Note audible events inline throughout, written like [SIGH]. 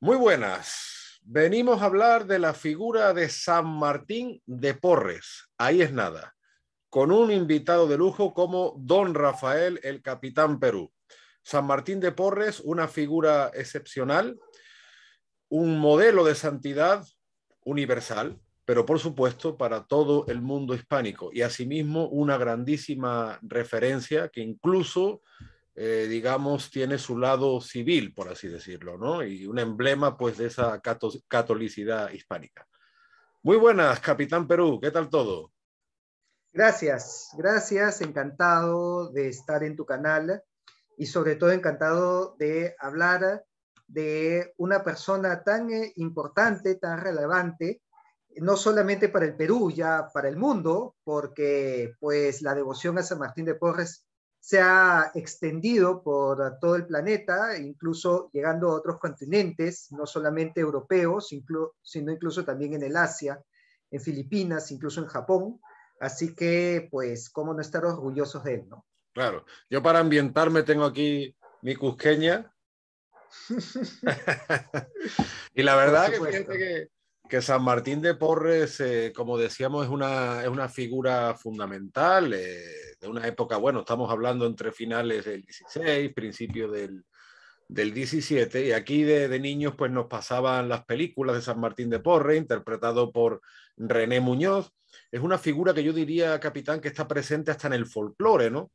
Muy buenas. Venimos a hablar de la figura de San Martín de Porres. Ahí es nada. Con un invitado de lujo como Don Rafael, el capitán Perú. San Martín de Porres, una figura excepcional, un modelo de santidad universal, pero por supuesto para todo el mundo hispánico y asimismo una grandísima referencia que incluso eh, digamos, tiene su lado civil, por así decirlo, ¿no? Y un emblema, pues, de esa catolicidad hispánica. Muy buenas, Capitán Perú, ¿qué tal todo? Gracias, gracias, encantado de estar en tu canal y sobre todo encantado de hablar de una persona tan eh, importante, tan relevante, no solamente para el Perú, ya para el mundo, porque pues la devoción a San Martín de Porres se ha extendido por todo el planeta, incluso llegando a otros continentes, no solamente europeos, sino incluso también en el Asia, en Filipinas, incluso en Japón. Así que, pues, cómo no estar orgullosos de él, ¿no? Claro. Yo para ambientarme tengo aquí mi cusqueña. [LAUGHS] [LAUGHS] y la verdad que que San Martín de Porres, eh, como decíamos, es una, es una figura fundamental eh, de una época, bueno, estamos hablando entre finales del 16, principio del, del 17, y aquí de, niños pues nos pasaban las películas de San Martín de Porres, interpretado por René Muñoz. Es una figura que yo diría, capitán, que está presente hasta en el folclore, ¿no?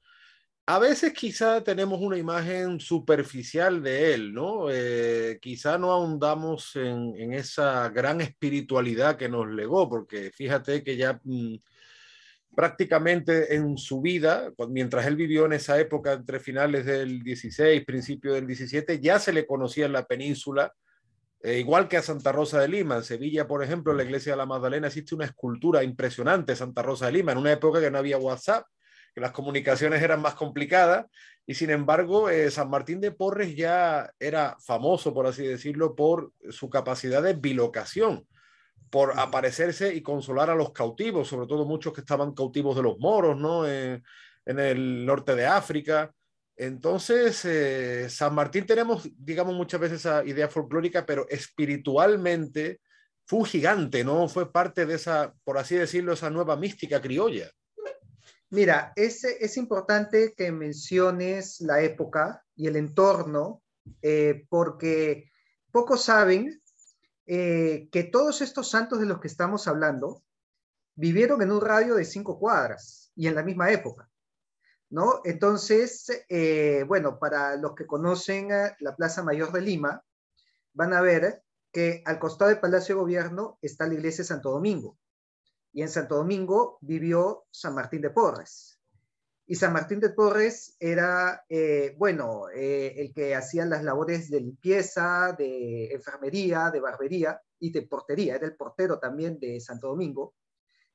a veces quizá tenemos una imagen superficial de él, ¿no? Eh, quizá no ahondamos en, esa gran espiritualidad que nos legó, porque fíjate que ya mm, prácticamente en su vida, mientras él vivió en esa época entre finales del 16, principio del 17, ya se le conocía en la península, eh, igual que a Santa Rosa de Lima. En Sevilla, por ejemplo, en la iglesia de la Magdalena existe una escultura impresionante, Santa Rosa de Lima, en una época que no había WhatsApp que las comunicaciones eran más complicadas y sin embargo eh, San Martín de Porres ya era famoso, por así decirlo, por su capacidad de bilocación, por aparecerse y consolar a los cautivos, sobre todo muchos que estaban cautivos de los moros, ¿no? Eh, en el norte de África. Entonces, eh, San Martín tenemos, digamos, muchas veces esa idea folclórica, pero espiritualmente fue un gigante, ¿no? Fue parte de esa, por así decirlo, esa nueva mística criolla. Mira, es, importante que menciones la época y el entorno, eh, porque pocos saben eh, que todos estos santos de los que estamos hablando vivieron en un radio de cinco cuadras y en la misma época. ¿No? Entonces, eh, bueno, para los que conocen la Plaza Mayor de Lima, van a ver que al costado del Palacio de Gobierno está la iglesia de Santo Domingo y en Santo Domingo vivió San Martín de Porres. Y San Martín de Porres era, eh, bueno, eh, el que hacía las labores de limpieza, de enfermería, de barbería y de portería, era el portero también de Santo Domingo,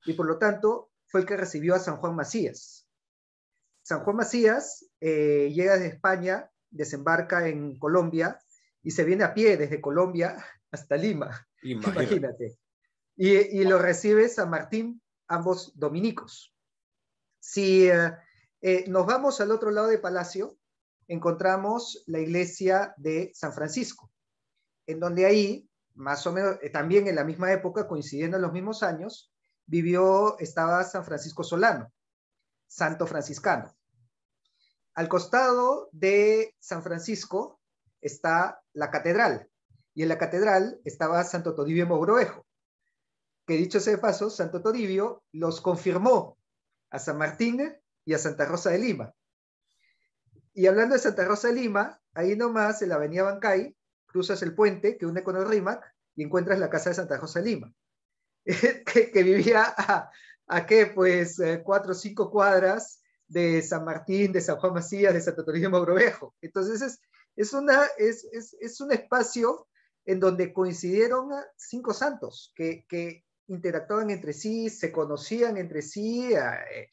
y por lo tanto fue el que recibió a San Juan Macías. San Juan Macías eh, llega de España, desembarca en Colombia y se viene a pie desde Colombia hasta Lima. [LAUGHS] Imagínate. Y, lo recibe San Martín, ambos dominicos. Si eh, eh, nos vamos al otro lado de Palacio, encontramos la iglesia de San Francisco, en donde ahí, más o menos, eh, también en la misma época, coincidiendo en los mismos años, vivió, estaba San Francisco Solano, santo franciscano. Al costado de San Francisco está la catedral, y en la catedral estaba Santo Todibio Mogrovejo, que dicho sea paso, Santo Toribio los confirmó a San Martín y a Santa Rosa de Lima. Y hablando de Santa Rosa de Lima, ahí nomás en la avenida Bancay, cruzas el puente que une con el Rímac y encuentras la casa de Santa Rosa de Lima, [LAUGHS] que, vivía a, qué, pues eh, cuatro o cinco cuadras de San Martín, de San Juan Macías, de Santo Toribio de Entonces es, una, es, un espacio en donde coincidieron cinco santos que, que, interactuaban entre sí, se conocían entre sí. Eh,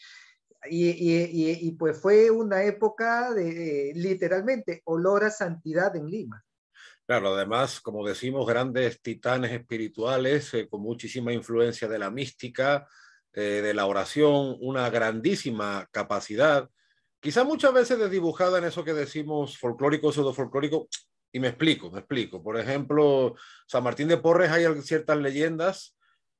y, pues fue una época de, literalmente, olor a santidad en Lima. Claro, además, como decimos, grandes titanes espirituales eh, con muchísima influencia de la mística, eh, de la oración, una grandísima capacidad, quizá muchas veces desdibujada en eso que decimos folclórico, folclórico, y me explico, me explico. Por ejemplo, San Martín de Porres hay ciertas leyendas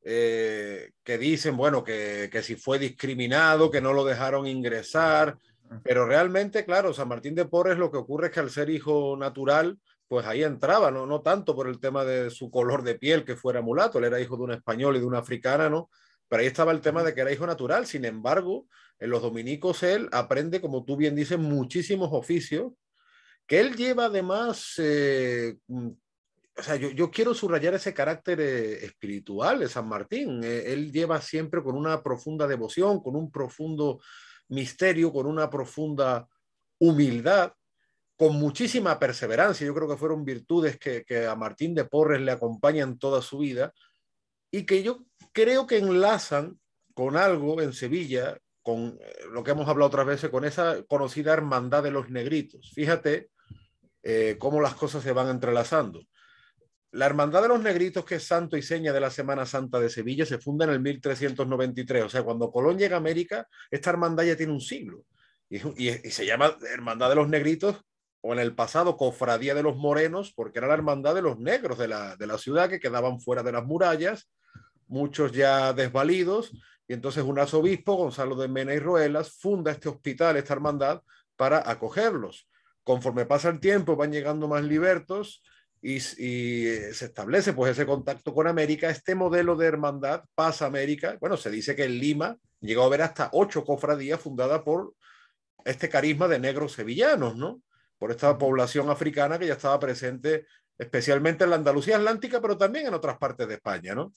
eh, que dicen, bueno, que, si fue discriminado, que no lo dejaron ingresar, pero realmente, claro, San Martín de Porres lo que ocurre es que al ser hijo natural, pues ahí entraba, ¿no? no tanto por el tema de su color de piel, que fuera mulato, él era hijo de un español y de una africana, ¿no? Pero ahí estaba el tema de que era hijo natural, sin embargo, en los dominicos él aprende, como tú bien dices, muchísimos oficios, que él lleva además eh, o sea, yo, yo, quiero subrayar ese carácter eh, espiritual de San Martín. Eh, él lleva siempre con una profunda devoción, con un profundo misterio, con una profunda humildad, con muchísima perseverancia. Yo creo que fueron virtudes que, que a Martín de Porres le acompañan toda su vida y que yo creo que enlazan con algo en Sevilla, con eh, lo que hemos hablado otras veces, con esa conocida hermandad de los negritos. Fíjate cómo las cosas se van entrelazando la Hermandad de los Negritos, que es santo y seña de la Semana Santa de Sevilla, se funda en el 1393. O sea, cuando Colón llega a América, esta hermandad ya tiene un siglo. Y, se llama Hermandad de los Negritos, o en el pasado Cofradía de los Morenos, porque era la Hermandad de los Negros de la, de la ciudad, que quedaban fuera de las murallas, muchos ya desvalidos. Y entonces un arzobispo, Gonzalo de Mena y Ruelas, funda este hospital, esta hermandad, para acogerlos. Conforme pasa el tiempo, van llegando más libertos y, eh, se establece pues ese contacto con América, este modelo de hermandad pasa América, bueno, se dice que en Lima llegó a haber hasta ocho cofradías fundadas por este carisma de negros sevillanos, ¿no? Por esta población africana que ya estaba presente especialmente en la Andalucía Atlántica, pero también en otras partes de España, ¿no?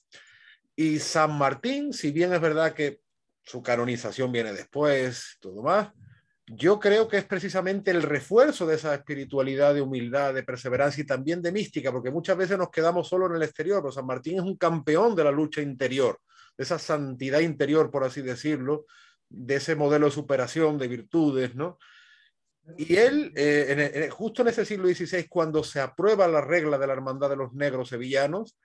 Y San Martín, si bien es verdad que su canonización viene después, todo más, yo creo que es precisamente el refuerzo de esa espiritualidad de humildad, de perseverancia y también de mística, porque muchas veces nos quedamos solo en el exterior, pero San Martín es un campeón de la lucha interior, de esa santidad interior, por así decirlo, de ese modelo de superación, de virtudes, ¿no? Y él, eh, justo en ese siglo XVI, cuando se aprueba la regla de la Hermandad de los Negros Sevillanos,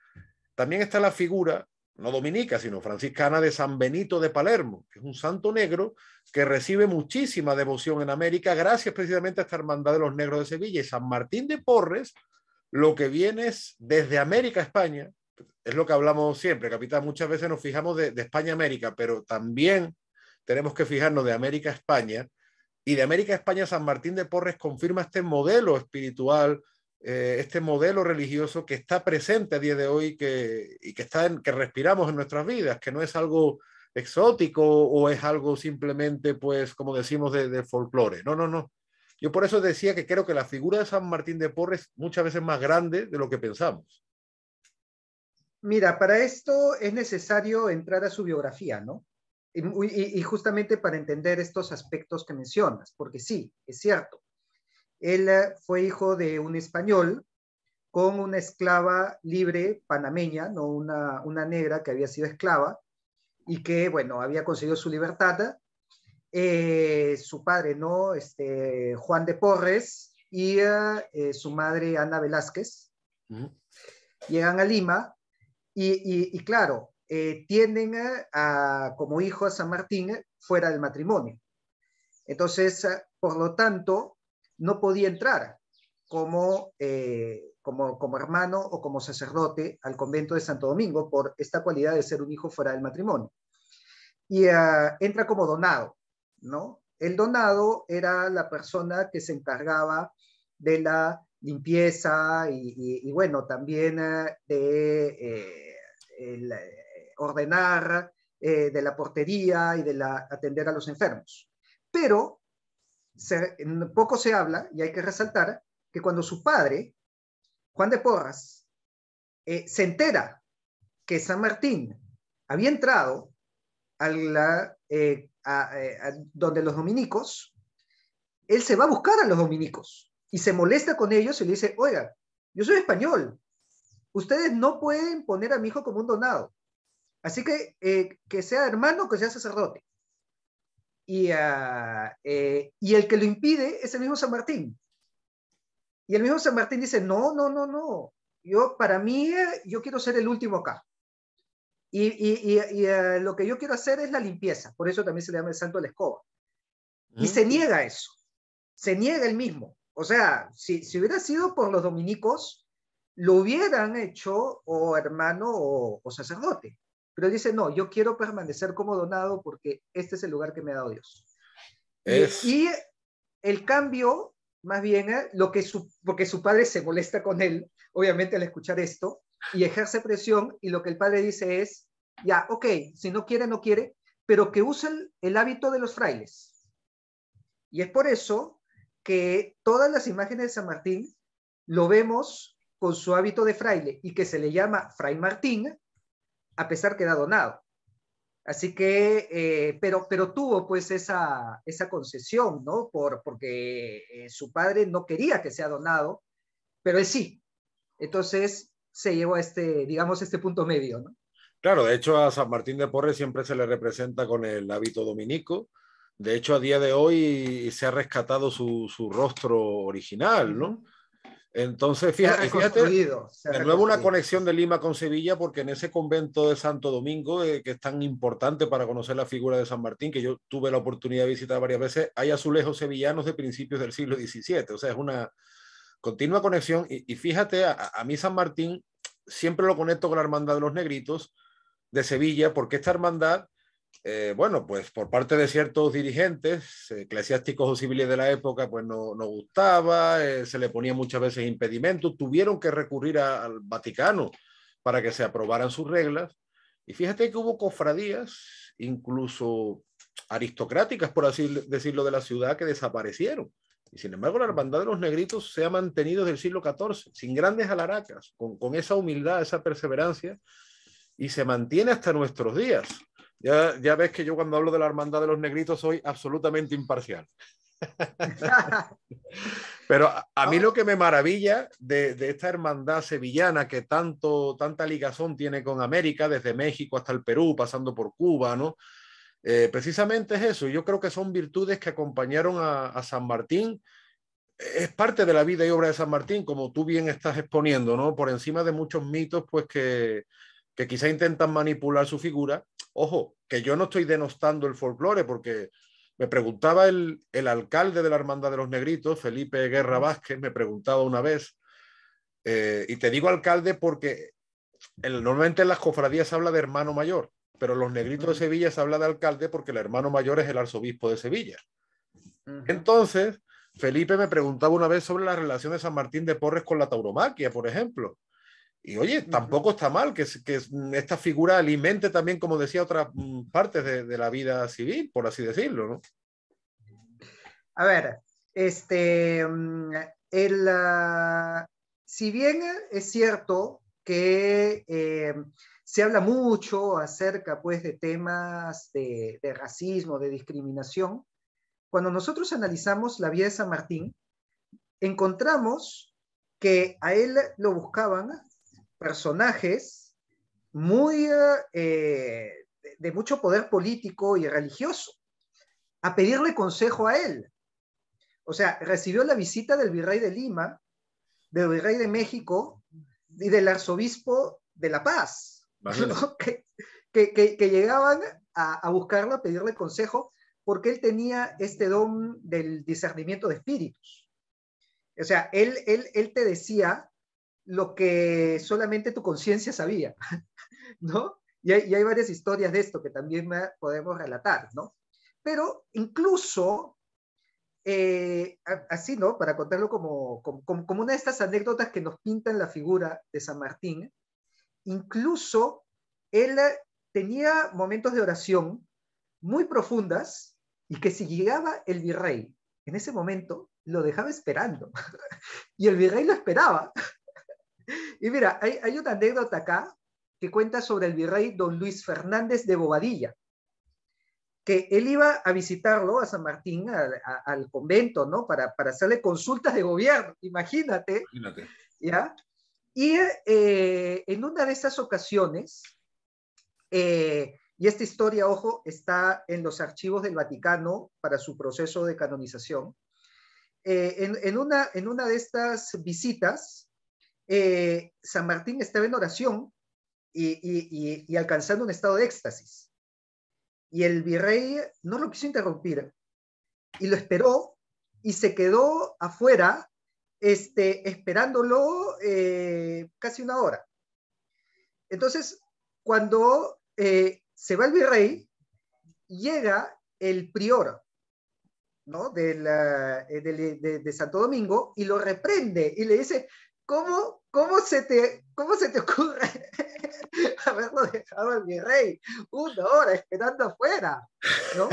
también está la figura no dominica, sino franciscana de San Benito de Palermo, que es un santo negro que recibe muchísima devoción en América gracias precisamente a esta hermandad de los negros de Sevilla. Y San Martín de Porres, lo que viene es desde América a España, es lo que hablamos siempre, capitán, muchas veces nos fijamos de, de España a América, pero también tenemos que fijarnos de América a España. Y de América a España, San Martín de Porres confirma este modelo espiritual eh, este modelo religioso que está presente a día de hoy que, y que, está que respiramos en nuestras vidas, que no es algo exótico o es algo simplemente, pues, como decimos, de, folclore. No, no, no. Yo por eso decía que creo que la figura de San Martín de Porres muchas veces más grande de lo que pensamos. Mira, para esto es necesario entrar a su biografía, ¿no? y justamente para entender estos aspectos que mencionas, porque sí, es cierto, él eh, fue hijo de un español con una esclava libre panameña, ¿no? una, negra que había sido esclava y que, bueno, había conseguido su libertad. Eh, su padre, ¿no? Este, Juan de Porres y eh, su madre, Ana Velázquez, llegan a Lima y, claro, tienen como hijo a San Martín fuera del matrimonio. Entonces, por lo tanto, no podía entrar como, eh, como, como hermano o como sacerdote al convento de Santo Domingo por esta cualidad de ser un hijo fuera del matrimonio. Y ah, entra como donado, ¿no? El donado era la persona que se encargaba de la limpieza y, bueno, también ah, de eh, eh, ordenar, de la portería y de la, atender a los enfermos. Pero poco se habla, y hay que resaltar, que cuando su padre, Juan de Porras, eh, se entera que San Martín había entrado a la, eh, eh, donde los dominicos, él se va a buscar a los dominicos y se molesta con ellos y le dice, oiga, yo soy español, ustedes no pueden poner a mi hijo como un donado, así que que sea hermano, que sea sacerdote. Ah, eh, y, el que lo impide es el mismo San Martín. Y el mismo San Martín dice, no, no, no, no, yo para mí, eh, yo quiero ser el último acá. Y, ah, lo que yo quiero hacer es la limpieza, por eso también se le llama el santo de la escoba. Y se ah. niega eso, se niega el mismo. O sea, si, hubiera sido por los dominicos, lo hubieran hecho o hermano o sacerdote. Pero dice, no, yo quiero permanecer como donado porque este es el lugar que me ha dado Dios. Y, el cambio, más bien, eh, lo que porque su padre se molesta con él, obviamente al escuchar esto, y ejerce presión, y lo que el padre dice es, ya, ok, si no quiere, no quiere, pero que use el, el hábito de los frailes. Y es por eso que todas las imágenes de San Martín lo vemos con su hábito de fraile y que se le llama Fray Martín a pesar que era donado. Así que, eh, pero, pero tuvo pues esa, esa concesión, ¿no? Por, porque eh, su padre no quería que sea donado, pero es sí. Entonces se llevó a este, digamos, este punto medio, ¿no? Claro, de hecho a San Martín de Porres siempre se le representa con el hábito dominico. De hecho, a día de hoy se ha rescatado su, su rostro original, ¿no? Entonces, fíjate, fíjate de nuevo una conexión de Lima con Sevilla, porque en ese convento de Santo Domingo, eh, que es tan importante para conocer la figura de San Martín, que yo tuve la oportunidad de visitar varias veces, hay azulejos sevillanos de principios del siglo XVII. O sea, es una continua conexión. Y, fíjate, a, mí San Martín siempre lo conecto con la Hermandad de los Negritos de Sevilla, porque esta hermandad eh, bueno, pues por parte de ciertos dirigentes eclesiásticos o civiles de la época, pues no, no gustaba, eh, se le ponía muchas veces impedimentos, tuvieron que recurrir al Vaticano para que se aprobaran sus reglas. Y fíjate que hubo cofradías, incluso aristocráticas, por así decirlo, de la ciudad que desaparecieron. Y sin embargo, la hermandad de los negritos se ha mantenido desde el siglo XIV, sin grandes alaracas, con, con esa humildad, esa perseverancia, y se mantiene hasta nuestros días. Ya, ves que yo cuando hablo de la hermandad de los negritos soy absolutamente imparcial. [LAUGHS] Pero a, mí ah. lo que me maravilla de, esta hermandad sevillana que tanto, tanta ligazón tiene con América, desde México hasta el Perú, pasando por Cuba, ¿no? Eh, precisamente es eso. Yo creo que son virtudes que acompañaron a, San Martín. Es parte de la vida y obra de San Martín, como tú bien estás exponiendo, Por encima de muchos mitos, pues que quizá intentan manipular su figura Ojo, que yo no estoy denostando el folclore, porque me preguntaba el, alcalde de la Hermandad de los Negritos, Felipe Guerra Vázquez, me preguntaba una vez, eh, y te digo alcalde porque normalmente en las cofradías se habla de hermano mayor, pero los negritos de Sevilla se habla de alcalde porque el hermano mayor es el arzobispo de Sevilla. Entonces, Felipe me preguntaba una vez sobre la relación de San Martín de Porres con la tauromaquia, por ejemplo. Y oye, tampoco está mal que, que, esta figura alimente también, como decía, otras mm, partes de, de la vida civil, por así decirlo, ¿no? A ver, este, mm, el, ah, si bien es cierto que em, se habla mucho acerca pues, de temas de, de, racismo, de discriminación, cuando nosotros analizamos la vida de San Martín, encontramos que a él lo buscaban personajes muy, eh, eh, de mucho poder político y religioso a pedirle consejo a él. O sea, recibió la visita del virrey de Lima, del virrey de México y del arzobispo de La Paz, [LAUGHS] que, que, llegaban a, a buscarlo, a pedirle consejo, porque él tenía este don del discernimiento de espíritus. O sea, él, él, él te decía lo que solamente tu conciencia sabía, [LAUGHS] ¿no? Y hay, varias historias de esto que también podemos relatar, ¿no? Pero incluso, eh, así, ¿no? Para contarlo como, como, como, una de estas anécdotas que nos pintan la figura de San Martín, incluso él eh, tenía momentos de oración muy profundas y que si llegaba el virrey en ese momento, lo dejaba esperando. [LAUGHS] Y el virrey lo esperaba y mira, hay, una anécdota acá que cuenta sobre el virrey don Luis Fernández de Bobadilla, que él iba a visitarlo a San Martín, al convento, ¿no? Para, para, hacerle consultas de gobierno, imagínate. imagínate. ¿ya? Y eh, en una de esas ocasiones, eh, y esta historia, ojo, está en los archivos del Vaticano para su proceso de canonización, eh, en, una, en una de estas visitas, eh, San Martín estaba en oración y, alcanzando un estado de éxtasis. Y el virrey no lo quiso interrumpir y lo esperó y se quedó afuera este, esperándolo eh, casi una hora. Entonces, cuando eh, se va el virrey, llega el prior de, Santo Domingo y lo reprende y le dice, ¿Cómo, se, te, cómo se te ocurre [LAUGHS] haberlo dejado al virrey una hora esperando afuera? ¿no?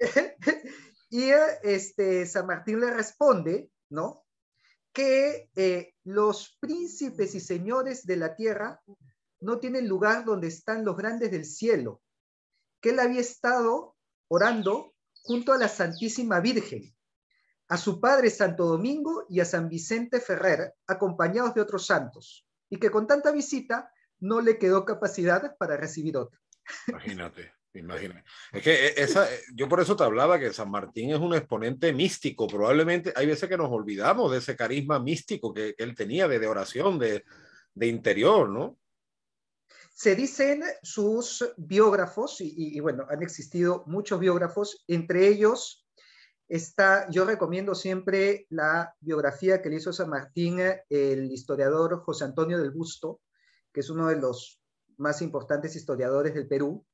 [LAUGHS] y este, San Martín le responde, ¿no? Que eh, los príncipes y señores de la tierra no tienen lugar donde están los grandes del cielo, que él había estado orando junto a la Santísima Virgen a su padre Santo Domingo y a San Vicente Ferrer, acompañados de otros santos, y que con tanta visita no le quedó capacidad para recibir otro. Imagínate, imagínate. Es que eh, esa, eh, yo por eso te hablaba que San Martín es un exponente místico. Probablemente hay veces que nos olvidamos de ese carisma místico que, él tenía de, de oración, de, de, interior, ¿no? Se dicen sus biógrafos, y, y bueno, han existido muchos biógrafos, entre ellos Está, yo recomiendo siempre la biografía que le hizo San Martín eh, el historiador José Antonio del Busto, que es uno de los más importantes historiadores del Perú.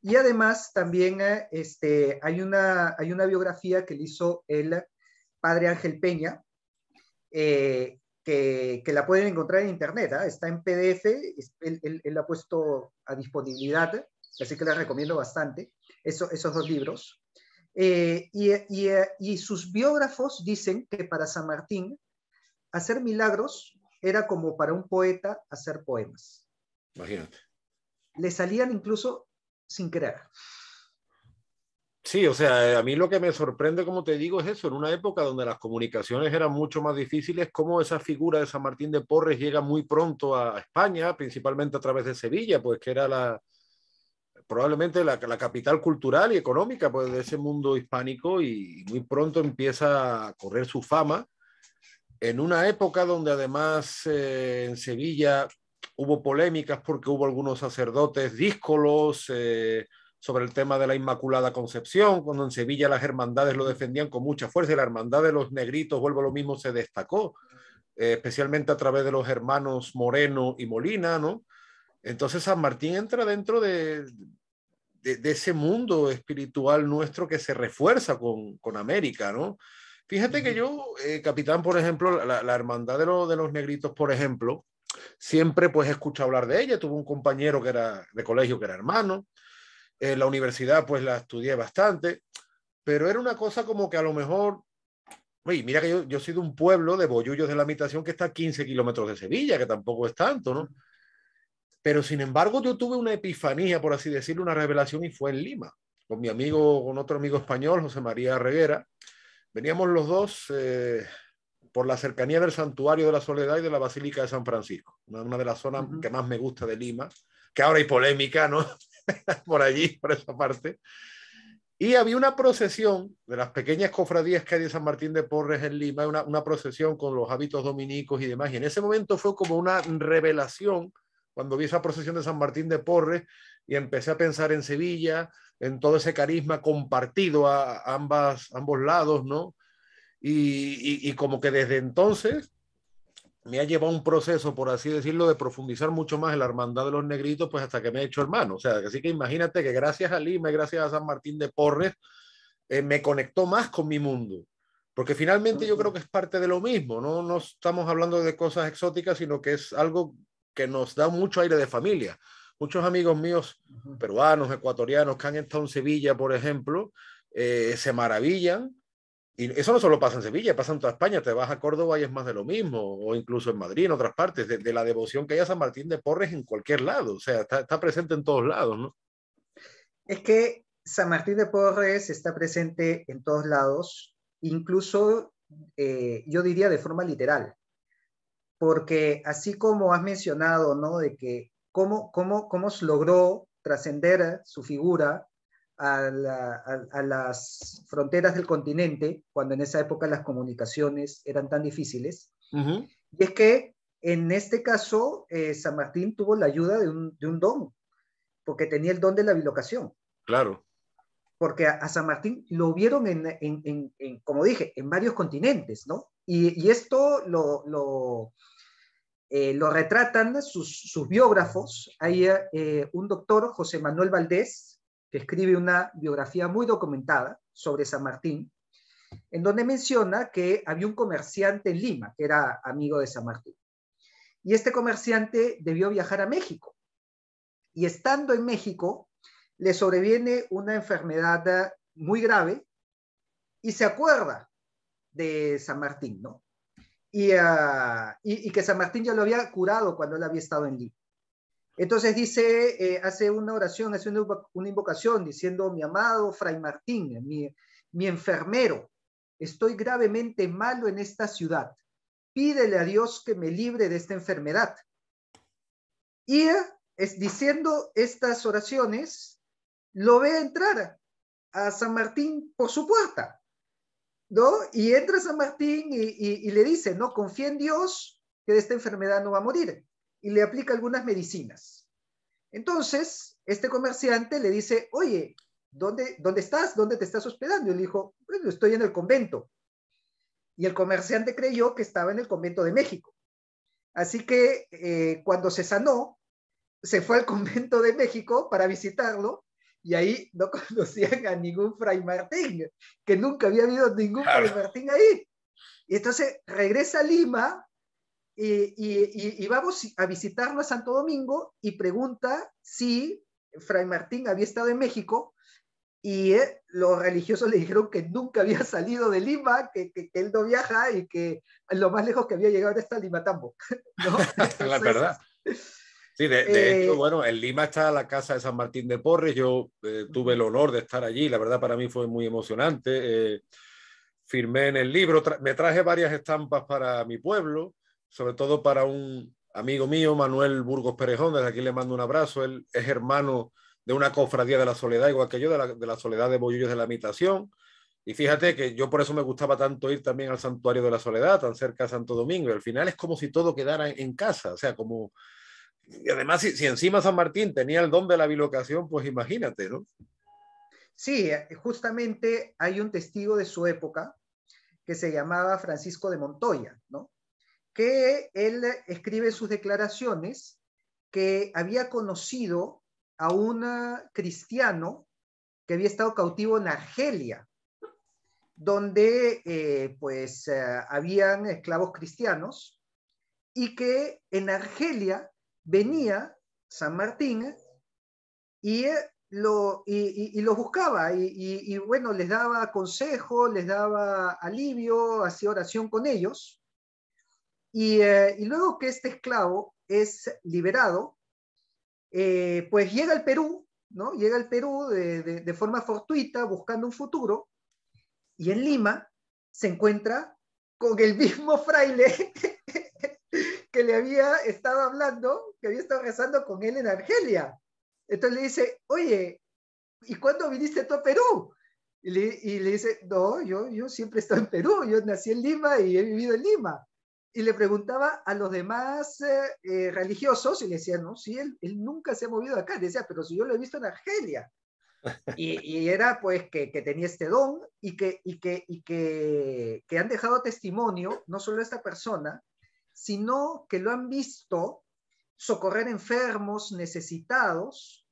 Y además también eh, este, hay, una, hay una biografía que le hizo el padre Ángel Peña, eh, que, la pueden encontrar en internet, ¿ah? está en PDF, él, la ha puesto a disponibilidad, así que la recomiendo bastante, esos dos libros. Eh, eh, y, sus biógrafos dicen que para San Martín hacer milagros era como para un poeta hacer poemas. Imagínate. Le salían incluso sin creer. Sí, o sea, eh, a mí lo que me sorprende, como te digo, es eso, en una época donde las comunicaciones eran mucho más difíciles, cómo esa figura de San Martín de Porres llega muy pronto a España, principalmente a través de Sevilla, pues que era la, probablemente la, capital cultural y económica pues, de ese mundo hispánico y muy pronto empieza a correr su fama en una época donde además eh, en Sevilla hubo polémicas porque hubo algunos sacerdotes díscolos eh, sobre el tema de la Inmaculada Concepción, cuando en Sevilla las hermandades lo defendían con mucha fuerza y la hermandad de los negritos, vuelvo a lo mismo, se destacó, eh, especialmente a través de los hermanos Moreno y Molina, ¿no? Entonces San Martín entra dentro de, de, ese mundo espiritual nuestro que se refuerza con, América, ¿no? Fíjate que yo, eh, capitán, por ejemplo, la, hermandad de, los negritos, por ejemplo, siempre pues escucho hablar de ella. Tuve un compañero que era de colegio que era hermano. En la universidad pues la estudié bastante, pero era una cosa como que a lo mejor, oye, mira que yo, yo soy de un pueblo de Boyullos de la habitación que está a 15 kilómetros de Sevilla, que tampoco es tanto, ¿no? Pero sin embargo, yo tuve una epifanía, por así decirlo, una revelación y fue en Lima, con mi amigo, con otro amigo español, José María Reguera. Veníamos los dos eh, por la cercanía del Santuario de la Soledad y de la Basílica de San Francisco, una, de las zonas que más me gusta de Lima, que ahora hay polémica, ¿no? [LAUGHS] por allí, por esa parte. Y había una procesión de las pequeñas cofradías que hay de San Martín de Porres en Lima, una procesión con los hábitos dominicos y demás. Y en ese momento fue como una revelación cuando vi esa procesión de San Martín de Porres y empecé a pensar en Sevilla, en todo ese carisma compartido a ambas, ambos lados, ¿no? Y, como que desde entonces me ha llevado un proceso, por así decirlo, de profundizar mucho más en la hermandad de los negritos, pues hasta que me he hecho hermano. O sea, así que imagínate que gracias a Lima y gracias a San Martín de Porres, eh, me conectó más con mi mundo. Porque finalmente yo creo que es parte de lo mismo, ¿no? no estamos hablando de cosas exóticas, sino que es algo nos da mucho aire de familia. Muchos amigos míos, peruanos, ecuatorianos, que han estado en Sevilla, por ejemplo, eh, se maravillan. Y eso no solo pasa en Sevilla, pasa en toda España. Te vas a Córdoba y es más de lo mismo, o incluso en Madrid, en otras partes, de, la devoción que hay a San Martín de Porres en cualquier lado. O sea, está, presente en todos lados, Es que San Martín de Porres está presente en todos lados, incluso eh, yo diría de forma literal porque así como has mencionado, ¿no? De que cómo, cómo, cómo logró trascender su figura a, las fronteras del continente, cuando en esa época las comunicaciones eran tan difíciles. Y es que en este caso, eh, San Martín tuvo la ayuda de de un, don, porque tenía el don de la bilocación. Claro porque a, San Martín lo vieron en, como dije, en varios continentes, ¿no? Y, esto lo, lo, eh, retratan sus, biógrafos. Hay eh, un doctor, José Manuel Valdés, que escribe una biografía muy documentada sobre San Martín, en donde menciona que había un comerciante en Lima, que era amigo de San Martín. Y este comerciante debió viajar a México. Y estando en México, le sobreviene una enfermedad eh, muy grave y se acuerda de San Martín, ¿no? Eh, y, y, que San Martín ya lo había curado cuando él había estado en Lima. Entonces dice, eh, hace una oración, hace una, invocación diciendo, mi amado Fray Martín, mi, mi enfermero, estoy gravemente malo en esta ciudad. Pídele a Dios que me libre de esta enfermedad. Y es, diciendo estas oraciones, lo ve entrar a San Martín por su puerta, ¿no? Y entra San Martín y, le dice, no, confía en Dios, que de esta enfermedad no va a morir, y le aplica algunas medicinas. Entonces, este comerciante le dice, oye, ¿dónde, dónde estás? ¿Dónde te estás hospedando? Y le dijo, estoy en el convento. Y el comerciante creyó que estaba en el convento de México. Así que eh, cuando se sanó, se fue al convento de México para visitarlo y ahí no [LAUGHS] conocían a ningún Fray Martín, que nunca había habido ningún Fray Martín ahí. Y entonces regresa a Lima y, vamos a visitarlo a Santo Domingo y pregunta si Fray Martín había estado en México y eh, los religiosos le dijeron que nunca había [LAUGHS] salido de Lima, que, él no viaja y que lo más lejos que había llegado era hasta Limatambo. [LAUGHS] ¿no? La verdad. Sí, de, eh, hecho, bueno, en Lima está la casa de San Martín de Porres, yo eh, tuve el honor de estar allí, la verdad para mí fue muy emocionante. Eh, firmé en el libro, me traje varias estampas para mi pueblo, sobre todo para un amigo mío, Manuel Burgos Perejón, desde aquí le mando un abrazo, él es hermano de una cofradía de la soledad, igual que yo, de la, de la soledad de Bollullos de la habitación Y fíjate que yo por eso me gustaba tanto ir también al Santuario de la Soledad, tan cerca a Santo Domingo. Al final es como si todo quedara en casa, o sea, como y además, si, encima San Martín tenía el don de la bilocación, pues imagínate, ¿no? Sí, eh, justamente hay un testigo de su época que se llamaba Francisco de Montoya, ¿no? Que él escribe sus declaraciones que había conocido a un ah, cristiano que había estado cautivo en Argelia, donde eh, pues eh, habían esclavos cristianos y que en Argelia venía San Martín y eh, lo, y, buscaba y, bueno, les daba consejo, les daba alivio, hacía oración con ellos. Y, eh, luego que este esclavo es liberado, eh, pues llega al Perú, ¿no? Llega al Perú de, de, forma fortuita, buscando un futuro, y en Lima se encuentra con el mismo fraile [LAUGHS] que le había estado hablando, que había estado rezando con él en Argelia. Entonces le dice, oye, ¿y cuándo viniste tú a Perú? Y le, dice, no, yo, yo siempre he estado en Perú, yo nací en Lima y he vivido en Lima. Y le preguntaba a los demás eh, eh, religiosos y le decía, no, sí, él, él nunca se ha movido acá. Le decía, pero si yo lo he visto en Argelia. [LAUGHS] Y, y era pues que, que, tenía este don y, que, y, que, y que, que han dejado testimonio, no solo esta persona, sino que lo han visto socorrer enfermos necesitados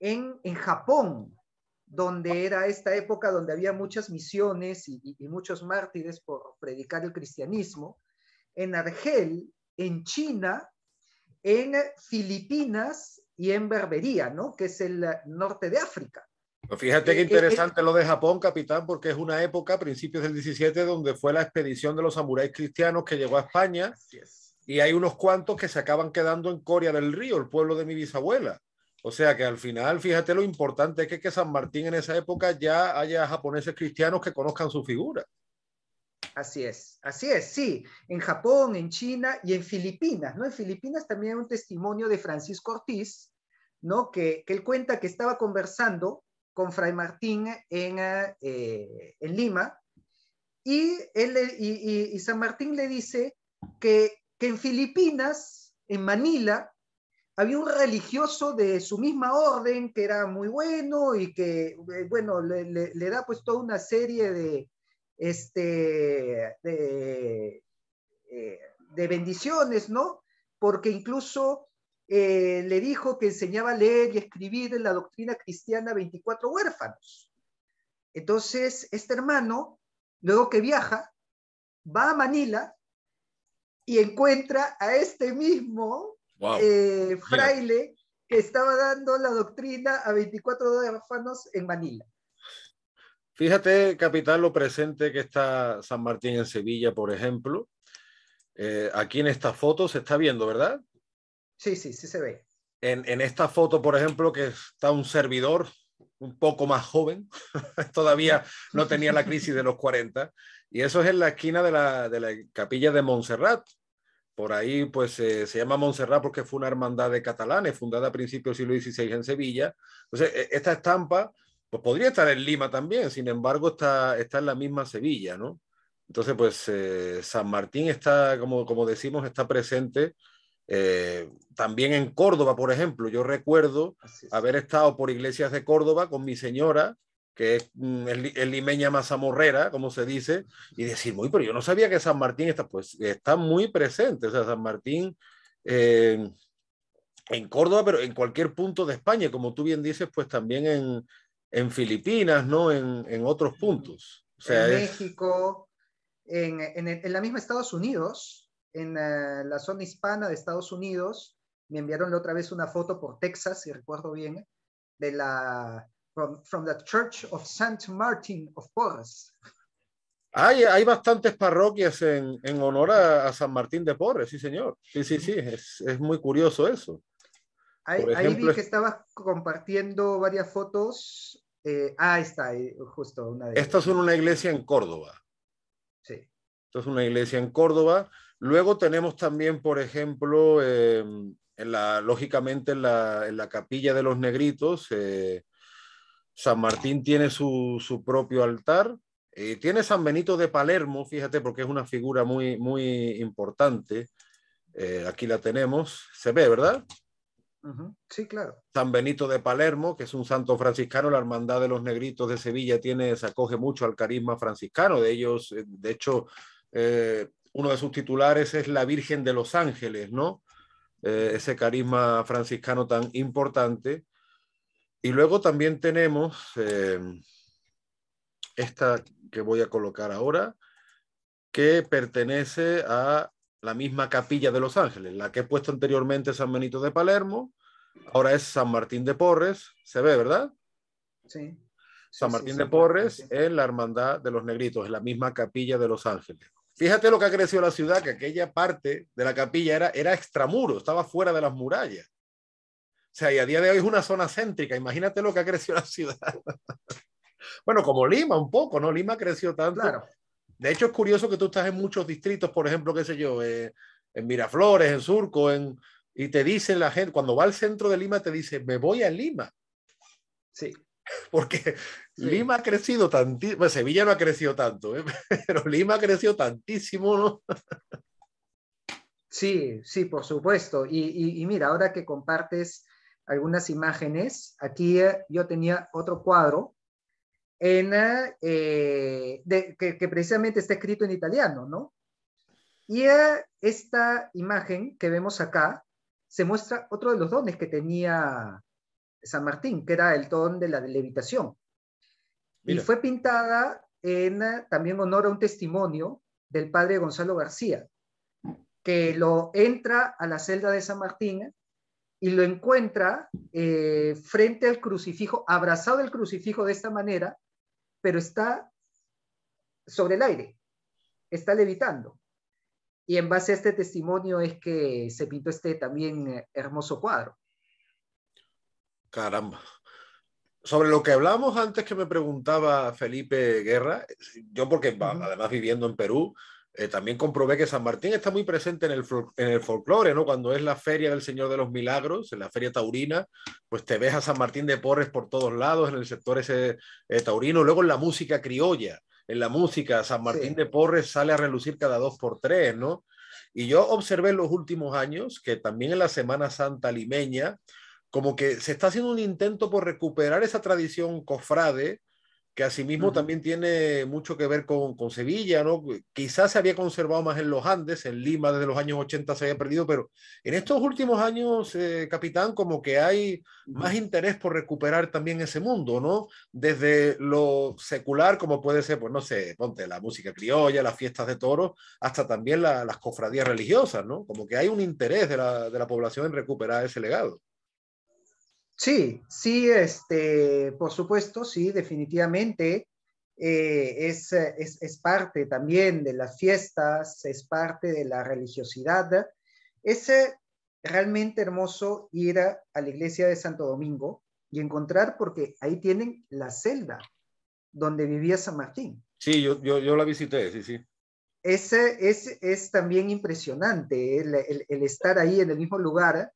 en, Japón, donde era esta época donde había muchas misiones y, muchos mártires por predicar el cristianismo, en Argel, en China, en Filipinas y en Berbería, Que es el norte de África. Pues fíjate qué interesante lo de Japón, capitán, porque es una época, principios del 17, donde fue la expedición de los samuráis cristianos que llegó a España. Y hay unos cuantos que se acaban quedando en Coria del Río, el pueblo de mi bisabuela. O sea que al final, fíjate lo importante es que, San Martín en esa época ya haya japoneses cristianos que conozcan su figura. Así es, así es, sí, en Japón, en China y en Filipinas, ¿no? En Filipinas también hay un testimonio de Francisco Ortiz, ¿no? Que, que él cuenta que estaba conversando con Fray Martín en, eh, en Lima, y, él, y, San Martín le dice que, en Filipinas, en Manila, había un religioso de su misma orden que era muy bueno y que, eh, bueno, le, da pues toda una serie de, este, de, eh, de bendiciones, ¿no? Porque incluso eh, le dijo que enseñaba a leer y escribir en la doctrina cristiana 24 huérfanos. Entonces, este hermano, luego que viaja, va a Manila y encuentra a este mismo eh, fraile que estaba dando la doctrina a 24 huérfanos en Manila. Fíjate, capital, lo presente que está San Martín en Sevilla, por ejemplo. Eh, aquí en esta foto se está viendo, ¿verdad? Sí, sí, sí se ve. En, en esta foto, por ejemplo, que está un servidor un poco más joven, [LAUGHS] todavía no tenía la crisis de los 40, y eso es en la esquina de la, de la capilla de Montserrat. Por ahí, pues eh, se llama Montserrat porque fue una hermandad de catalanes fundada a principios del siglo XVI en Sevilla. Entonces, e, esta estampa, pues podría estar en Lima también, sin embargo, está, está en la misma Sevilla, ¿no? Entonces, pues eh, San Martín está, como, como decimos, está presente eh, también en Córdoba, por ejemplo, yo recuerdo haber estado por iglesias de Córdoba con mi señora, que es, mm, el limeña mazamorrera, como se dice, y decir, muy, pero yo no sabía que San Martín está, pues, está muy presente, o sea, San Martín eh, en Córdoba, pero en cualquier punto de España, como tú bien dices, pues también en, Filipinas, ¿no? En, otros puntos. O sea, en México, en, en, la misma Estados Unidos, en la zona hispana de Estados Unidos, me enviaron la otra vez una foto por Texas, si recuerdo bien, de la From, the Church of Saint Martin of Porres. Hay, hay bastantes parroquias en, en honor a, a, San Martín de Porres, sí señor. Sí, sí, sí, es, es muy curioso eso. ahí vi que estabas compartiendo varias fotos. Eh, ah, ahí está, justo una de Esta es una iglesia en Córdoba. Sí es una iglesia en Córdoba. Luego tenemos también, por ejemplo, em, en la, lógicamente en la, capilla de los negritos, eh, San Martín tiene su, propio altar. y eh, tiene San Benito de Palermo, fíjate, porque es una figura muy, muy importante. Eh, aquí la tenemos. Se ve, ¿verdad? Sí, claro. San Benito de Palermo, que es un santo franciscano, la Hermandad de los Negritos de Sevilla tiene, se acoge mucho al carisma franciscano. De ellos, de hecho, eh, uno de sus titulares es la Virgen de los Ángeles, ¿no? Eh, ese carisma franciscano tan importante. Y luego también tenemos eh, esta que voy a colocar ahora, que pertenece a la misma capilla de Los Ángeles, la que he puesto anteriormente San Benito de Palermo, ahora es San Martín de Porres, se ve, ¿verdad? Sí. San Martín de Porres en la Hermandad de los Negritos, en la misma capilla de Los Ángeles. Fíjate lo que ha crecido la ciudad, que aquella parte de la capilla era, era extramuro, estaba fuera de las murallas. O sea, y a día de hoy es una zona céntrica. Imagínate lo que ha crecido [LAUGHS] la ciudad. bueno, como Lima un poco, ¿no? Lima creció tanto. De hecho, es curioso que tú estás en muchos distritos, por ejemplo, qué sé yo, eh, en Miraflores, en Surco, en, y te dicen la gente, cuando va al centro de Lima, te dice, me voy a Lima. Sí. [LAUGHS] porque Lima ha crecido tantísimo, Sevilla no ha crecido tanto, ¿eh? [LAUGHS] pero Lima ha crecido tantísimo, ¿no? Sí, sí, por supuesto. Y, mira, ahora que compartes algunas imágenes, aquí eh, yo tenía otro cuadro en, eh, que, que, precisamente está escrito en italiano, ¿no? Y esta imagen que vemos acá se muestra otro de los dones que tenía San Martín, que era el don de la levitación. Y fue pintada en eh, también honor a un testimonio del padre Gonzalo García, que lo entra a la celda de San Martín y lo encuentra eh, frente al crucifijo, abrazado el crucifijo de esta manera, pero está sobre el aire, está levitando. Y en base a este testimonio es que se pintó este también eh, hermoso cuadro. Caramba. Sobre lo que hablamos antes que me preguntaba Felipe Guerra, yo porque además viviendo en Perú, eh, también comprobé que San Martín está muy presente en el, en folclore, ¿no? Cuando es la feria del Señor de los Milagros, en la feria taurina, pues te ves a San Martín de Porres por todos lados, en el sector ese eh, taurino, luego en la música criolla, en la música, San Martín de Porres sale a relucir cada dos por tres, ¿no? Y yo observé en los últimos años que también en la Semana Santa limeña, como que se está haciendo un intento por recuperar esa tradición cofrade, que asimismo también tiene mucho que ver con, Sevilla, ¿no? Quizás se había conservado más en los Andes, en Lima desde los años 80 se había perdido, pero en estos últimos años, eh, capitán, como que hay más interés por recuperar también ese mundo, ¿no? Desde lo secular, como puede ser, pues no sé, ponte la música criolla, las fiestas de toros, hasta también las cofradías religiosas, ¿no? Como que hay un interés de la, de la población en recuperar ese legado. Sí, sí, este, por supuesto, sí, definitivamente. Eh, es, parte también de las fiestas, es parte de la religiosidad. Es eh, realmente hermoso ir a, la iglesia de Santo Domingo y encontrar, porque ahí tienen la celda donde vivía San Martín. Sí, yo, la visité, sí, sí. Ese eh, es, también impresionante el estar ahí en el mismo lugar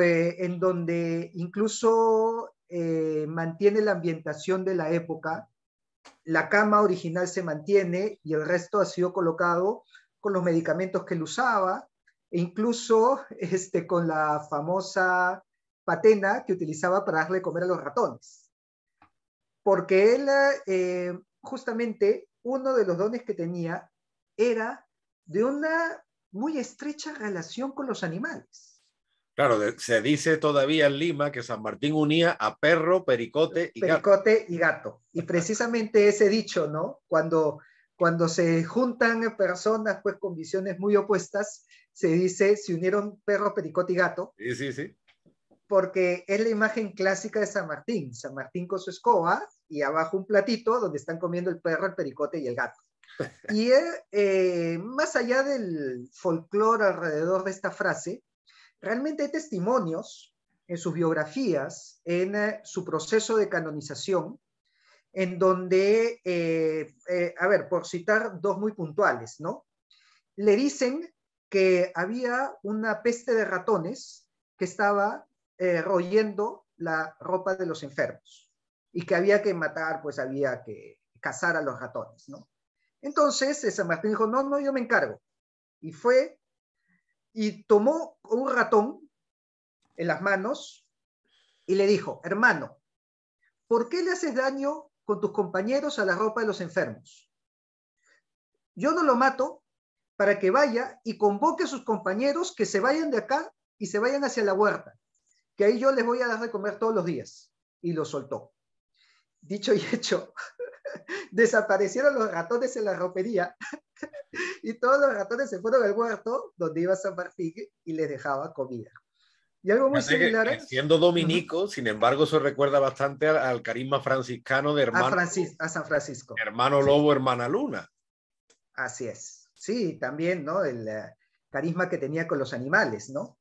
eh, en donde incluso eh, mantiene la ambientación de la época. La cama original se mantiene y el resto ha sido colocado con los medicamentos que él usaba e incluso [LAUGHS] este, con la famosa patena que utilizaba para darle comer a los ratones. Porque él, eh, justamente, uno de los dones que tenía era de una muy estrecha relación con los animales. Claro, se dice todavía en Lima que San Martín unía a perro, pericote y gato. pericote y gato. Y precisamente ese dicho, ¿no? Cuando, cuando se juntan personas pues con visiones muy opuestas, se dice se unieron perro, pericote y gato. Sí, sí, sí. Porque es la imagen clásica de San Martín. San Martín con su escoba y abajo un platito donde están comiendo el perro, el pericote y el gato. [LAUGHS] Y eh, eh, más allá del folclore alrededor de esta frase, realmente hay testimonios en sus biografías, en eh, su proceso de canonización, en donde, eh, eh, a ver, por citar dos muy puntuales, ¿no? Le dicen que había una peste de ratones que estaba royendo la ropa de los enfermos y que había que matar, pues había que cazar a los ratones, ¿no? Entonces San Martín dijo, no, no, yo me encargo. Y fue y tomó un ratón en las manos y le dijo, hermano, ¿por qué le haces daño con tus compañeros a la ropa de los enfermos? Yo no lo mato para que vaya y convoque a sus compañeros que se vayan de acá y se vayan hacia la huerta, que ahí yo les voy a dar de comer todos los días. Y lo soltó. Dicho y [LAUGHS] hecho, [LAUGHS] desaparecieron los ratones en la ropería [LAUGHS] y todos los ratones se fueron al huerto donde iba San Martín y les dejaba comida. Y algo muy similar. siendo dominico, sin embargo, se recuerda bastante al, carisma franciscano de hermano. A, San Francisco. Hermano Lobo, hermana Luna. Así es. Sí, también, ¿no? El eh, carisma que tenía con los animales, ¿no?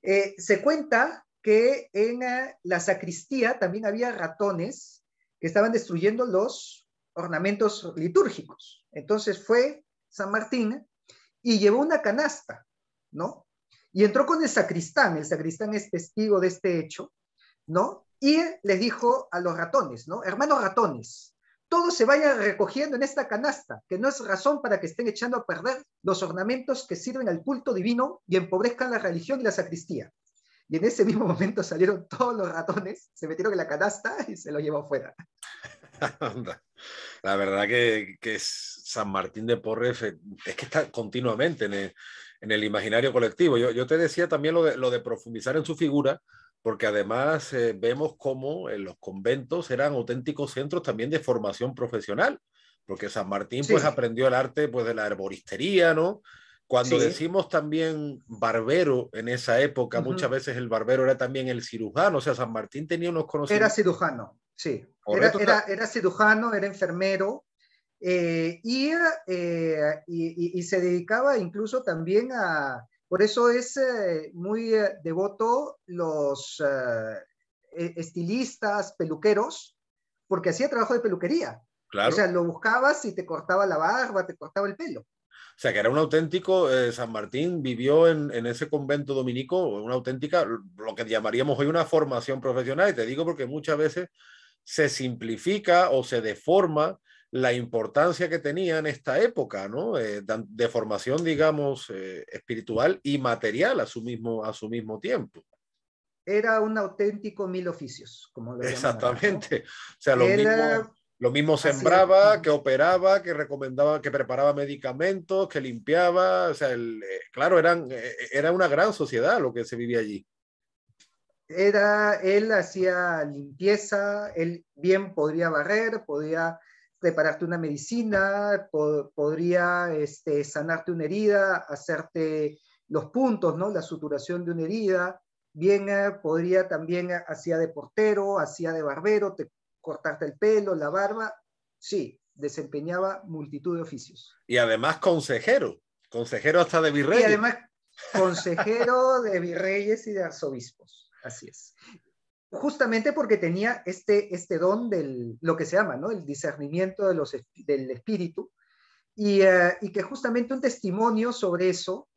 Eh, se cuenta que en eh, la sacristía también había ratones que estaban destruyendo los ornamentos litúrgicos. Entonces fue San Martín y llevó una canasta, ¿no? Y entró con el sacristán, el sacristán es testigo de este hecho, ¿no? Y les dijo a los ratones, ¿no? Hermanos ratones, todos se vayan recogiendo en esta canasta, que no es razón para que estén echando a perder los ornamentos que sirven al culto divino y empobrezcan la religión y la sacristía y en ese mismo momento salieron todos los ratones, se metieron en la canasta y se los llevó fuera. [LAUGHS] la verdad que, que es San Martín de Porres eh, es que está continuamente en el, imaginario colectivo. Yo, yo, te decía también lo de, lo de profundizar en su figura, porque además eh, vemos cómo en eh, los conventos eran auténticos centros también de formación profesional, porque San Martín pues aprendió el arte pues de la herboristería, ¿no? Cuando decimos también barbero en esa época, muchas veces el barbero era también el cirujano, o sea, San Martín tenía unos conocimientos. Era cirujano, sí. Era, cirujano, era enfermero eh, eh, y, se dedicaba incluso también a... Por eso es eh, muy devoto los e, estilistas, peluqueros, porque hacía trabajo de peluquería. Claro. O sea, lo buscabas y te cortaba la barba, te cortaba el pelo. O sea, que era un auténtico, eh, San Martín vivió en, ese convento dominico, una auténtica, lo que llamaríamos hoy una formación profesional, y te digo porque muchas veces se simplifica o se deforma la importancia que tenía en esta época, ¿no? Eh, de formación, digamos, eh, espiritual y material a su mismo, a su mismo tiempo era un auténtico mil oficios, como Exactamente. O sea, lo lo mismo sembraba, que operaba, que recomendaba, que preparaba medicamentos, que limpiaba. O sea, el, eh, claro, eran, eh, eh, era una gran sociedad lo que se vivía allí. Era, él hacía limpieza, él bien podría barrer, podía prepararte una medicina, podría este, sanarte una herida, hacerte los puntos, ¿no? La suturación de una herida bien podría también hacía de portero, hacía de barbero, te, cortarte el pelo, la barba, sí, desempeñaba multitud de oficios. Y además consejero, consejero hasta de virreyes. Y además consejero de virreyes y de arzobispos, así es. Justamente porque tenía este, este don del, lo que se llama, ¿no? El discernimiento de los, del espíritu, eh, y, que justamente un testimonio sobre eso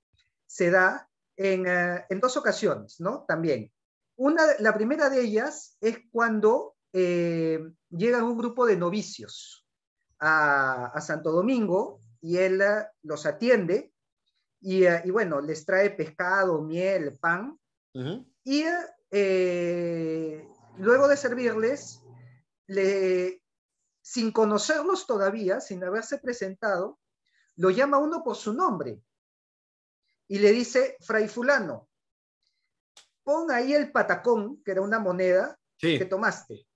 se da eh, en, dos ocasiones, ¿no? También. Una, la primera de ellas es cuando llega eh, llegan un grupo de novicios a, Santo Domingo y él eh, los atiende eh, y, bueno, les trae pescado, miel, pan y luego de servirles, sin conocerlos todavía, sin haberse presentado, lo llama uno por su nombre y le dice, Fray fulano, pon ahí el patacón, que era una moneda que tomaste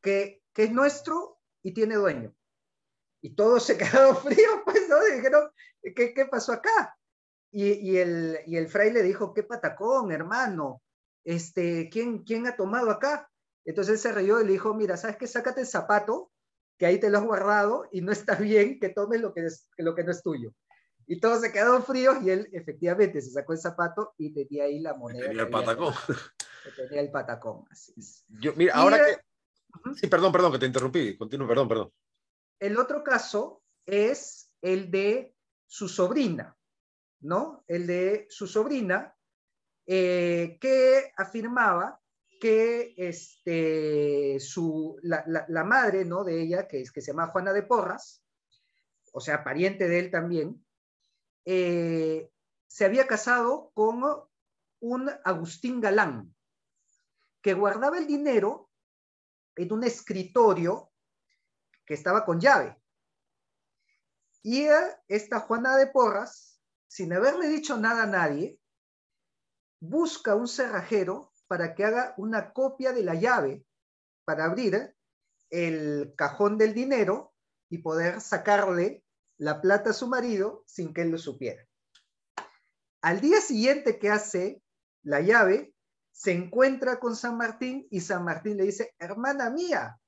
que, es nuestro y tiene dueño. Y todos se [LAUGHS] quedaron fríos, pues, ¿no? dijeron, ¿qué, pasó acá? Y, el, y el fraile dijo, ¿qué patacón, hermano? Este, ¿quién, ¿Quién ha tomado acá? Entonces él se rió y le dijo, mira, ¿sabes qué? Sácate el zapato, que ahí te lo has guardado y no está bien que tomes lo que, es, lo que no es tuyo. Y todos se quedaron fríos y él efectivamente se sacó el zapato y tenía ahí la moneda. Tenía el patacón. [LAUGHS] Tenía el patacón, así Yo, mira, ahora que Sí, perdón, perdón, que te interrumpí. Continúo, perdón, perdón. El otro caso es el de su sobrina, ¿no? El de su sobrina, eh, que afirmaba que este, su, la, la, madre ¿no? de ella, que, es, que se llama Juana de Porras, o sea, pariente de él también, eh, se había casado con un Agustín Galán, que guardaba el dinero en un escritorio que estaba con llave. Y esta Juana de Porras, sin haberle dicho nada a nadie, busca un cerrajero para que haga una copia de la llave para abrir el cajón del dinero y poder sacarle la plata a su marido sin que él lo supiera. Al día siguiente que hace la llave, se encuentra con San Martín y San Martín le dice, hermana mía,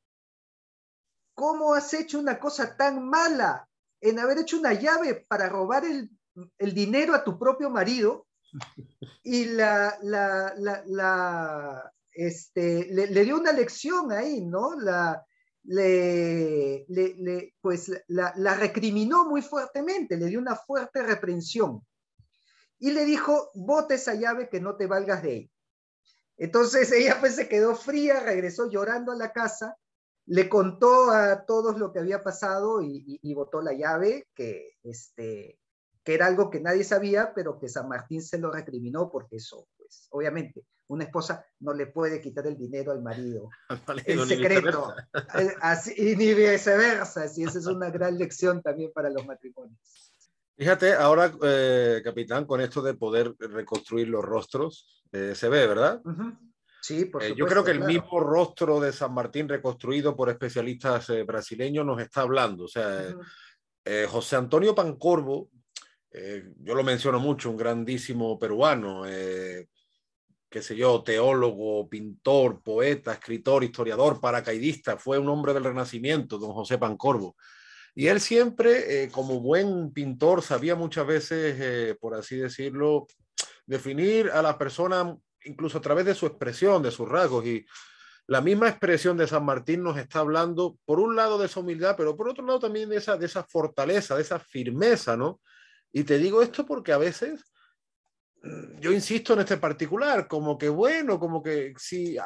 ¿cómo has hecho una cosa tan mala en haber hecho una llave para robar el, dinero a tu propio marido? Y la, este, le, dio una lección ahí, ¿no? La, le, pues la, recriminó muy fuertemente, le dio una fuerte reprensión. Y le dijo, bote esa llave que no te valgas de ella. Entonces ella pues se quedó fría, regresó llorando a la casa, le contó a todos lo que había pasado y, botó la llave, que, este, que era algo que nadie sabía, pero que San Martín se lo recriminó porque eso, pues obviamente, una esposa no le puede quitar el dinero al marido. [LAUGHS] en secreto. [LAUGHS] y ni viceversa. Así, esa es una gran lección también para los matrimonios. Fíjate, ahora, eh, capitán, con esto de poder reconstruir los rostros, eh, se ve, ¿verdad? Sí, por supuesto, eh, yo creo que el mismo rostro de San Martín reconstruido por especialistas brasileños nos está hablando. O sea, José Antonio Pancorbo, yo lo menciono mucho, un grandísimo peruano, qué sé yo, teólogo, pintor, poeta, escritor, historiador, paracaidista, fue un hombre del Renacimiento, don José Pancorbo. Y él siempre, eh, como buen pintor, sabía muchas veces, eh, por así decirlo, definir a la persona incluso a través de su expresión, de sus rasgos. Y la misma expresión de San Martín nos está hablando, por un lado, de esa humildad, pero por otro lado también de esa, de esa fortaleza, de esa firmeza, ¿no? Y te digo esto porque a veces, mm, yo insisto en este particular, como que bueno, como que sí...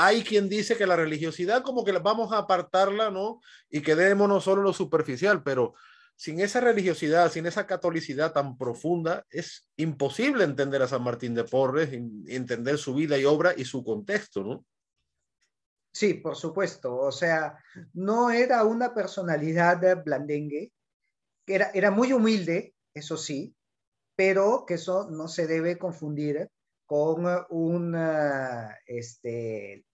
Hay quien dice que la religiosidad como que vamos a apartarla, ¿no? Y quedémonos solo lo superficial, pero sin esa religiosidad, sin esa catolicidad tan profunda, es imposible entender a San Martín de Porres, entender su vida y obra y su contexto, ¿no? Sí, por supuesto. O sea, no era una personalidad blandengue, era, era muy humilde, eso sí, pero que eso no se debe confundir con un este,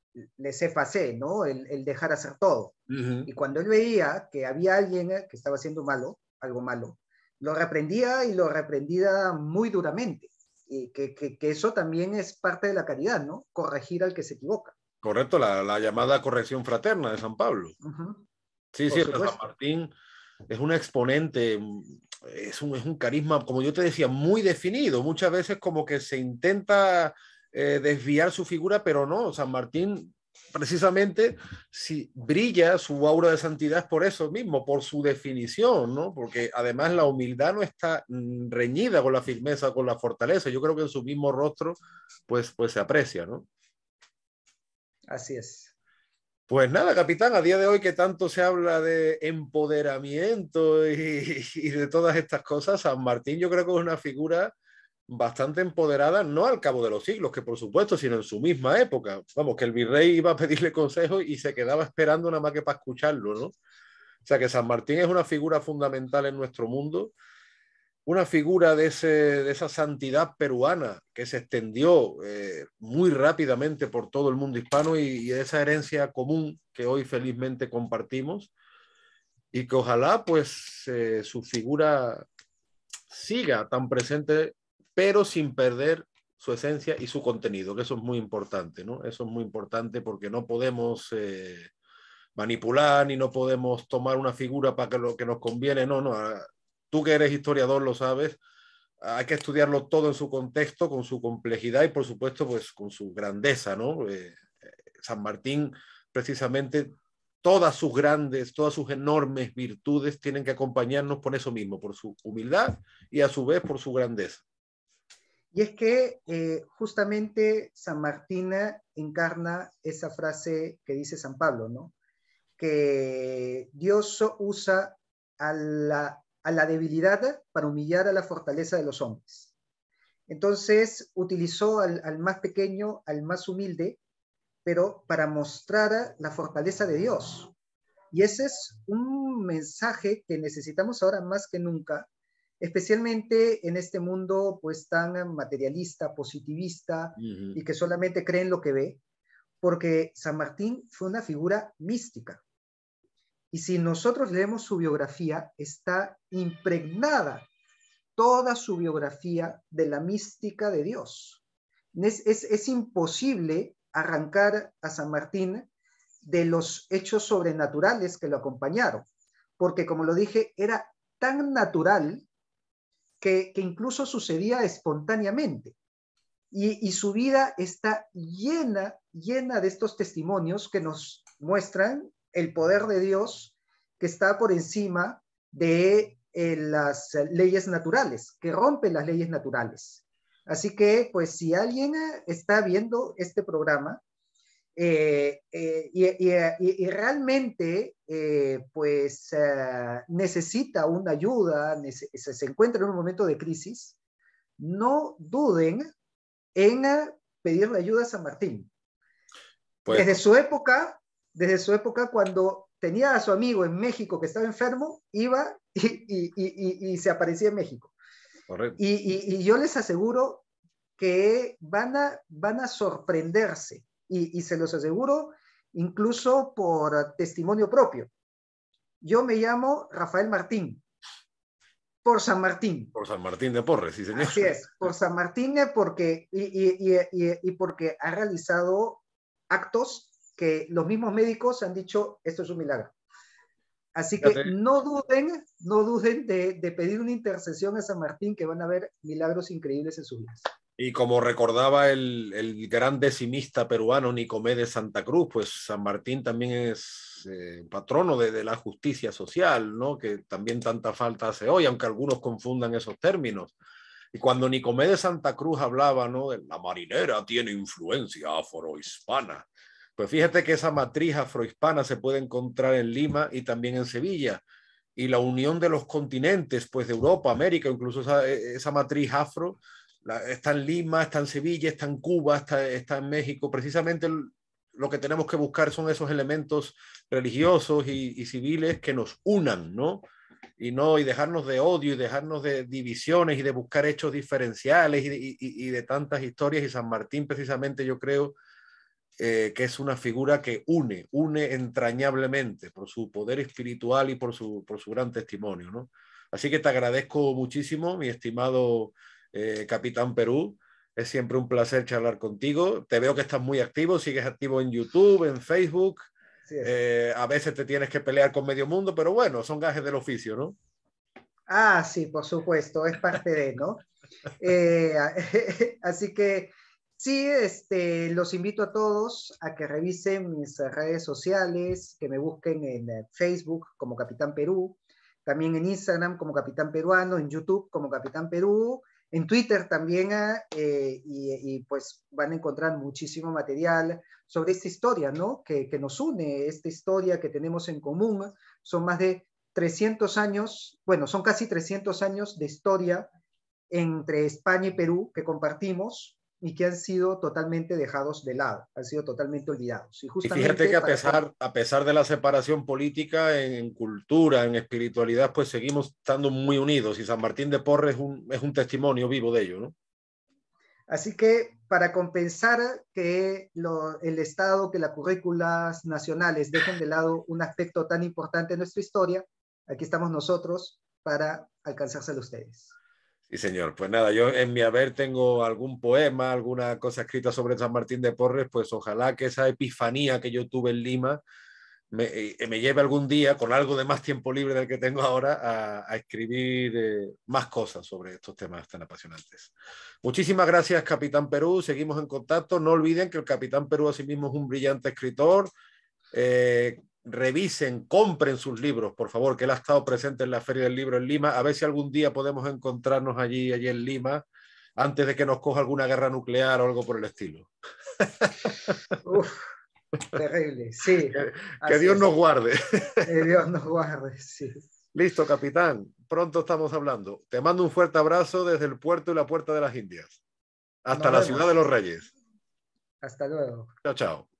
sé facé, ¿no? El, dejar hacer todo. Y cuando él veía que había alguien eh, que estaba haciendo malo, algo malo, lo reprendía y lo reprendía muy duramente. Y que, eso también es parte de la caridad, ¿no? Corregir al que se equivoca. Correcto, la, llamada corrección fraterna de San Pablo. Sí, sí, San Martín es un exponente, es un, es un carisma, como yo te decía, muy definido. Muchas veces como que se intenta eh, desviar su figura, pero no, San Martín precisamente si brilla su aura de santidad por eso mismo, por su definición, ¿no? Porque además la humildad no está reñida con la firmeza, con la fortaleza. Yo creo que en su mismo rostro, pues, pues se aprecia, ¿no? Así es. Pues nada, capitán, a día de hoy que tanto se habla de empoderamiento y de todas estas cosas, San Martín yo creo que es una figura bastante empoderada, no al cabo de los siglos, que por supuesto, sino en su misma época. Vamos, que el virrey iba a pedirle [LAUGHS] consejo y se quedaba esperando nada más que para escucharlo, ¿no? O sea que San Martín es una figura fundamental en nuestro mundo, una figura de, ese, de esa santidad peruana que se extendió eh, muy rápidamente por todo el mundo hispano y, de esa herencia común que hoy felizmente compartimos y que ojalá pues eh, su figura siga tan presente pero sin perder su esencia y su contenido, que eso es muy importante, ¿no? Eso es muy importante porque no podemos eh, manipular ni no podemos tomar una figura para que lo que nos conviene, no, no, tú que eres historiador lo sabes, hay que estudiarlo todo en su contexto, con su complejidad y por supuesto pues con su grandeza, ¿no? Eh, San Martín precisamente todas sus grandes, todas sus enormes virtudes tienen que acompañarnos por eso mismo, por su humildad y a su vez por su grandeza. Y es que eh, justamente San Martín encarna esa frase que dice San Pablo, ¿no? Que Dios usa a la, debilidad para humillar a la fortaleza de los hombres. Entonces utilizó al, al más pequeño, al más humilde, pero para mostrar la fortaleza de Dios. Y ese es un mensaje que necesitamos ahora más que nunca especialmente en este mundo pues tan materialista, positivista y que solamente cree en lo que ve, porque San Martín fue una figura mística. Y si nosotros leemos su biografía, está impregnada toda su biografía de la mística de Dios. Es, es imposible arrancar a San Martín de los hechos sobrenaturales que lo acompañaron, porque como lo dije, era tan natural que, incluso sucedía espontáneamente. Y, su vida está llena, llena de estos testimonios que nos muestran el poder de Dios que está por encima de eh, las leyes naturales, que rompe las leyes naturales. Así que, pues, si alguien está viendo este programa eh, eh, eh, y, realmente, pues, necesita una ayuda, se, encuentra en un momento de crisis, no duden en pedirle ayuda a San Martín. Pues desde su época, desde su época cuando tenía a su amigo en México que estaba enfermo, iba y, y se aparecía en México. Y, yo les aseguro que van a, van a sorprenderse y, se los aseguro incluso por testimonio propio. Yo me llamo Rafael Martín, por San Martín. Por San Martín de Porres, sí, señor. Así es, por San Martín eh, porque, y, porque ha realizado actos que los mismos médicos han dicho, esto es un milagro. Así que no duden, no duden de, de pedir una intercesión a San Martín, que van a ver milagros increíbles en sus vidas. Y como recordaba el, el gran decimista peruano Nicomedes Santa Cruz, pues San Martín también es eh, patrono de, la justicia social, ¿no? Que también tanta falta hace hoy, aunque algunos confundan esos términos. Y cuando Nicomedes Santa Cruz hablaba, ¿no? De la marinera tiene influencia afrohispana. Pues fíjate que esa matriz afrohispana se puede encontrar en Lima y también en Sevilla. Y la unión de los continentes, pues de Europa, América, incluso esa, e, esa matriz afro, la, está en Lima, está en Sevilla, está en Cuba, está, en México. Precisamente lo que tenemos que buscar son esos elementos religiosos y, civiles que nos unan, ¿no? Y no, y dejarnos de odio y dejarnos de divisiones y de buscar hechos diferenciales y de, tantas historias. Y San Martín, precisamente, yo creo eh, que es una figura que une, une entrañablemente por su poder espiritual y por su, por su gran testimonio, ¿no? Así que te agradezco muchísimo, mi estimado eh, Capitán Perú. Es siempre un placer charlar contigo. Te veo que estás muy activo, sigues activo en YouTube, en Facebook. Eh, a veces te tienes que pelear con medio mundo, pero bueno, son gajes del oficio, ¿no? Ah, sí, por supuesto, es parte de, ¿no? [LAUGHS] Eh, [LAUGHS] así que sí, este, los invito a todos a que revisen mis redes sociales, que me busquen en Facebook como Capitán Perú, también en Instagram como Capitán Peruano, en YouTube como Capitán Perú en Twitter también, ah, eh, y, pues van a encontrar muchísimo material sobre esta historia, ¿no? Que, que, nos une, esta historia que tenemos en común. Son más de 300 años, bueno, son casi 300 años de historia entre España y Perú que compartimos, y que han sido totalmente dejados de lado, han sido totalmente olvidados. Y, fíjate que a pesar, a pesar de la separación política, en, cultura, en espiritualidad, pues seguimos estando muy unidos y San Martín de Porres es un, es un testimonio vivo de ello, ¿no? Así que para compensar que el Estado, que las currículas nacionales dejen de lado un aspecto tan importante de nuestra historia, aquí estamos nosotros para alcanzárselo a ustedes y señor. Pues nada, yo en mi haber tengo algún poema, alguna cosa escrita sobre San Martín de Porres, pues ojalá que esa epifanía que yo tuve en Lima me, eh, eh, lleve algún día, con algo de más tiempo libre del que tengo ahora, a, escribir eh, más cosas sobre estos temas tan apasionantes. Muchísimas gracias, Capitán Perú. Seguimos en contacto. No olviden que el Capitán Perú asimismo es un brillante escritor revisen, compren sus libros, por favor, que él ha estado presente en la Feria del Libro en Lima. A ver si algún día podemos encontrarnos allí, allí en Lima, antes de que nos coja alguna guerra nuclear o algo por el estilo. terrible, sí. Que, Dios nos guarde. Que Dios nos guarde, sí. Listo, capitán. Pronto estamos hablando. Te mando un fuerte abrazo desde el puerto y la puerta de las Indias. Hasta la ciudad de los Reyes. Hasta luego. Chao, chao.